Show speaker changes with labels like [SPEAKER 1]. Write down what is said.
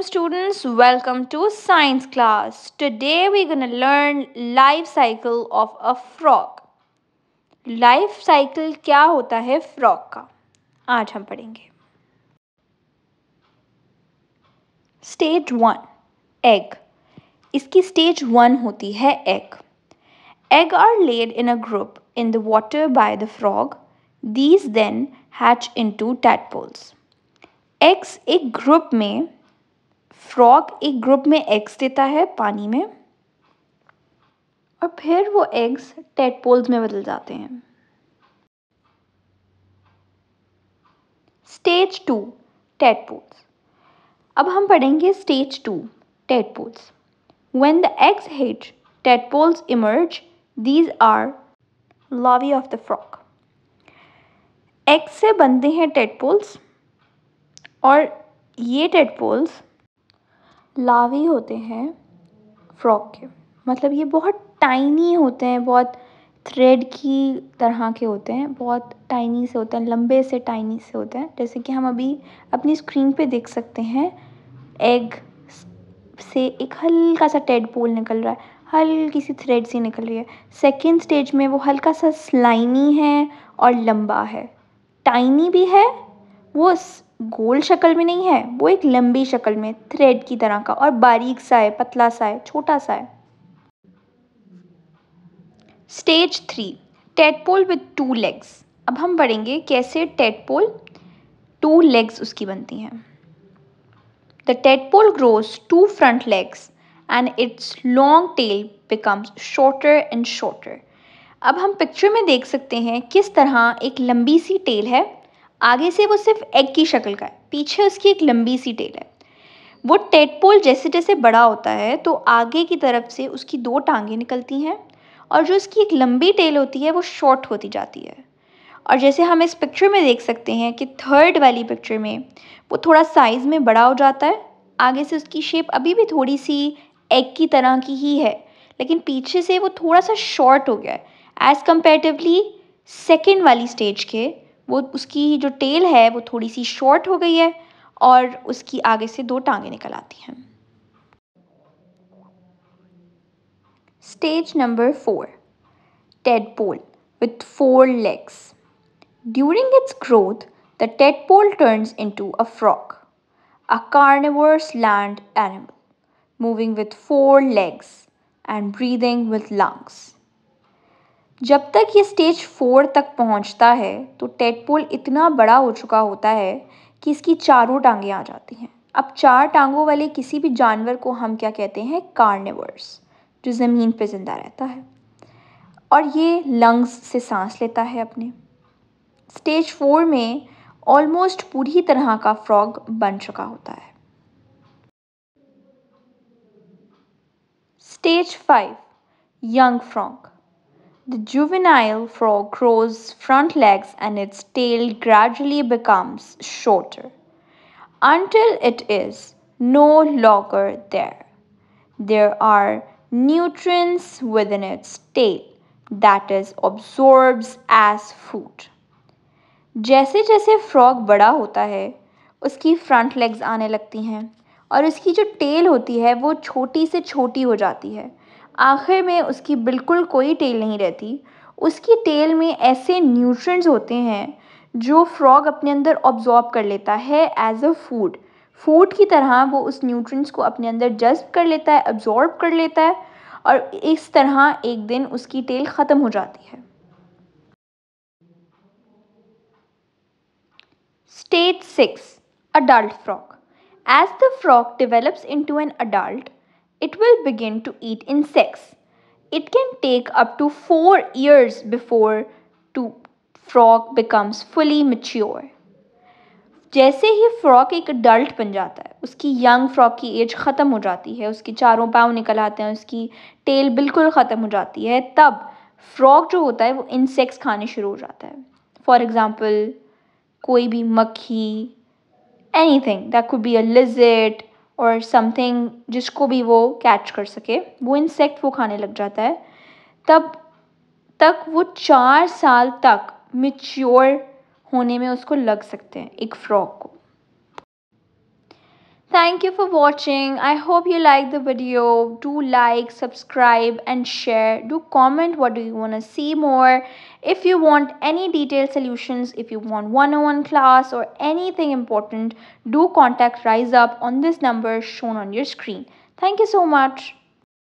[SPEAKER 1] Assalamualaikum students welcome to science class today we're going to learn life cycle of a frog life cycle क्या होता है frog का आज हम पढ़ेंगे stage वन egg इसकी stage वन होती है egg egg are laid in a group in the water by the frog these then hatch into tadpoles eggs एक ग्रुप में फ्रॉग एक ग्रुप में एग्स देता है पानी में और फिर वो एग्स टेटपोल्स में बदल जाते हैं स्टेज टू टेटपोल्स अब हम पढ़ेंगे stage two tadpoles When the eggs hatch, tadpoles emerge these are larvae of the frog eggs से बनते हैं पोल्स और ये टेटपोल्स लावी होते हैं फ्रॉक के मतलब ये बहुत टाइनी होते हैं बहुत थ्रेड की तरह के होते हैं बहुत टाइनी से होते हैं लंबे से टाइनी से होते हैं जैसे कि हम अभी अपनी स्क्रीन पे देख सकते हैं एग से एक हल्का सा टेड पोल निकल रहा है हल्की सी थ्रेड सी निकल रही है सेकेंड स्टेज में वो हल्का सा स्लाइनी है और लंबा है टाइनी भी है वो गोल शक्ल में नहीं है वो एक लंबी शक्ल में थ्रेड की तरह का और बारीक सा है पतला सा है छोटा सा है stage three tadpole with two legs अब हम पढ़ेंगे कैसे टेटपोल टू लेग्स उसकी बनती हैं the tadpole grows two front legs and its long tail becomes shorter and shorter अब हम पिक्चर में देख सकते हैं किस तरह एक लंबी सी टेल है आगे से वो सिर्फ एग की शक्ल का है पीछे उसकी एक लंबी सी टेल है वो टेटपोल जैसे जैसे बड़ा होता है तो आगे की तरफ से उसकी दो टांगें निकलती हैं और जो उसकी एक लंबी टेल होती है वो शॉर्ट होती जाती है और जैसे हम इस पिक्चर में देख सकते हैं कि थर्ड वाली पिक्चर में वो थोड़ा साइज़ में बड़ा हो जाता है आगे से उसकी शेप अभी भी थोड़ी सी एग की तरह की ही है लेकिन पीछे से वो थोड़ा सा शॉर्ट हो गया है एज़ कम्पेरेटिवली सेकेंड वाली स्टेज के वो उसकी जो टेल है वो थोड़ी सी शॉर्ट हो गई है और उसकी आगे से दो टांगे निकल आती हैं stage number four tadpole with four legs during its growth the tadpole into a frog a carnivorous land animal moving with four legs and breathing with lungs जब तक ये स्टेज फोर तक पहुँचता है तो tadpole इतना बड़ा हो चुका होता है कि इसकी चारों टांगें आ जाती हैं अब चार टांगों वाले किसी भी जानवर को हम क्या कहते हैं कार्निवर्स जो ज़मीन पर ज़िंदा रहता है और ये लंग्स से सांस लेता है अपने स्टेज फोर में ऑलमोस्ट पूरी तरह का फ्रॉग बन चुका होता है stage five young frog The juvenile frog grows front legs and its tail gradually becomes shorter until it is no longer there. There are nutrients within its tail that is absorbs as food. जैसे जैसे frog बड़ा होता है उसकी front legs आने लगती हैं और उसकी जो टेल होती है वो छोटी से छोटी हो जाती है आखिर में उसकी बिल्कुल कोई टेल नहीं रहती उसकी टेल में ऐसे न्यूट्रंट्स होते हैं जो फ्रॉग अपने अंदर ऑब्जॉर्ब कर लेता है एज अ फूड फूड की तरह वो उस न्यूट्रंट्स को अपने अंदर जज्ब कर लेता है ऑब्जॉर्ब कर लेता है और इस तरह एक दिन उसकी टेल ख़त्म हो जाती है stage six adult frog as the frog develops into an adult it will begin to eat insects. It can take up to 4 years before to frog becomes fully mature जैसे ही फ्रॉक एक adult बन जाता है उसकी young frock की as ख़त्म हो जाती है उसकी चारों पाँव निकल आते हैं उसकी टेल बिल्कुल ख़त्म हो जाती है तब फ्रॉक जो होता है वो इंसेक्ट्स खाने शुरू हो जाता है फॉर एग्ज़ाम्पल कोई भी मक्खी anything that could be a legit और समथिंग जिसको भी वो कैच कर सके वो इंसेक्ट वो खाने लग जाता है तब तक वो चार साल तक मिच्योर होने में उसको लग सकते हैं एक फ्रॉक को Thank you for watching. I hope you like the video. Do like, subscribe and share. Do comment what do you want to see more. If you want any detailed solutions, if you want one-on-one class or anything important, do contact Rise Up on this number shown on your screen. Thank you so much.